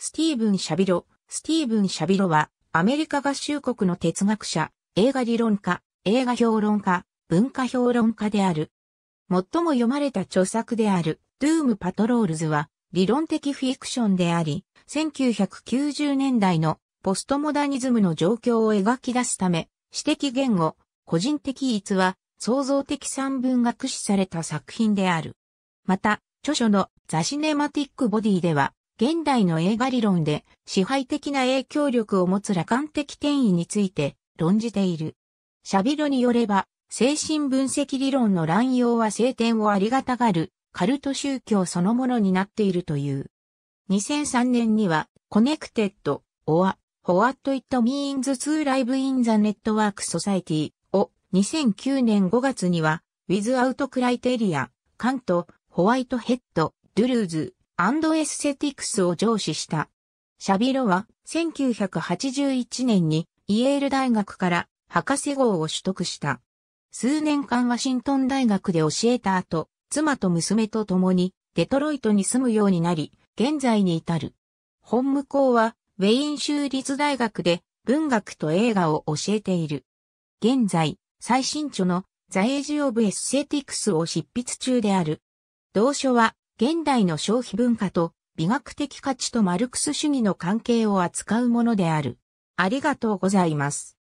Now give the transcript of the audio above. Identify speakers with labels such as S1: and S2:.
S1: スティーブン・シャビロ。スティーブン・シャビロは、アメリカ合衆国の哲学者、映画理論家、映画評論家、文化評論家である。最も読まれた著作である、ドゥーム・パトロールズは、理論的フィクションであり、1990年代のポストモダニズムの状況を描き出すため、私的言語、個人的逸は、創造的三文が駆使された作品である。また、著書のザシネマティックボディでは、現代の映画理論で支配的な影響力を持つ楽観的転移について論じている。シャビロによれば、精神分析理論の乱用は聖典をありがたがるカルト宗教そのものになっているという。2003年には、コネクテッド、オア、ホワットイットミーンズツーライブインザネットワークソサイティを2009年5月には、ウィズアウトクライテリア、カント、ホワイトヘッド、ドゥルーズ、アンドエスセティクスを上司した。シャビロは1981年にイエール大学から博士号を取得した。数年間ワシントン大学で教えた後、妻と娘と共にデトロイトに住むようになり、現在に至る。本向こうはウェイン州立大学で文学と映画を教えている。現在、最新著のザエージオブエスセティクスを執筆中である。同書は現代の消費文化と美学的価値とマルクス主義の関係を扱うものである。ありがとうございます。